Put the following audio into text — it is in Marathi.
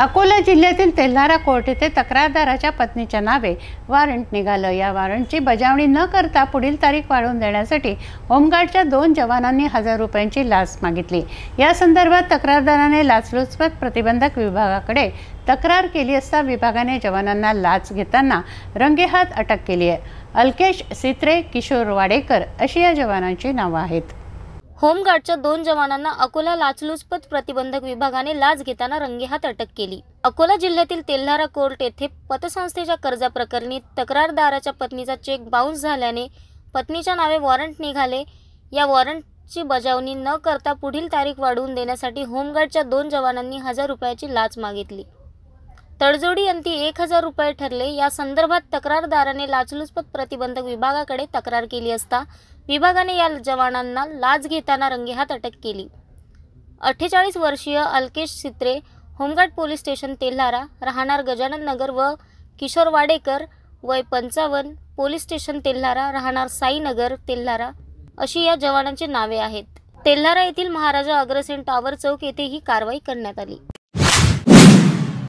अकोला जिल्ह्यातील तेल्हारा कोर्ट येथे तक्रारदाराच्या पत्नीच्या नावे वॉरंट निघालं या वॉरंटची बजावणी न करता पुढील तारीख वाढवून देण्यासाठी होमगार्डच्या दोन जवानांनी हजार रुपयांची लाच मागितली या संदर्भात तक्रारदाराने लाचलुचपत प्रतिबंधक विभागाकडे तक्रार केली असता विभागाने जवानांना लाच घेताना रंगेहात अटक केली आहे अल्केश सित्रे किशोर वाडेकर अशी या जवानांची नावं आहेत होमगार्डच्या दोन जवानांना अकोला लाचलुचपत प्रतिबंधक विभागाने लाच घेताना रंगेहात अटक केली अकोला जिल्ह्यातील तेल्हारा कोर्ट येथे पतसंस्थेच्या कर्जाप्रकरणी तक्रारदाराच्या पत्नीचा चेक बाउन्स झाल्याने पत्नीच्या नावे वॉरंट निघाले या वॉरंटची बजावणी न करता पुढील तारीख वाढवून देण्यासाठी होमगार्डच्या दोन जवानांनी हजार रुपयाची लाच मागितली तडजोडी अंती एक हजार रुपये ठरले या संदर्भात तक्रारदाराने लाचलुचपत प्रतिबंधक विभागाकडे तक्रार केली असता विभागाने या जवानांना लाच घेताना रंगेहात अटक केली अठ्ठेचाळीस वर्षीय Alkesh Sitre home guard police station Telhara राहणार गजानन नगर व किशोर वाडेकर वय पंचावन्न पोलीस स्टेशन तेल्हारा राहणार साईनगर तेल्हारा अशी या जवानांची नावे आहेत तेल्हारा येथील महाराजा अग्रसेन टॉवर चौक येथे ही कारवाई करण्यात आली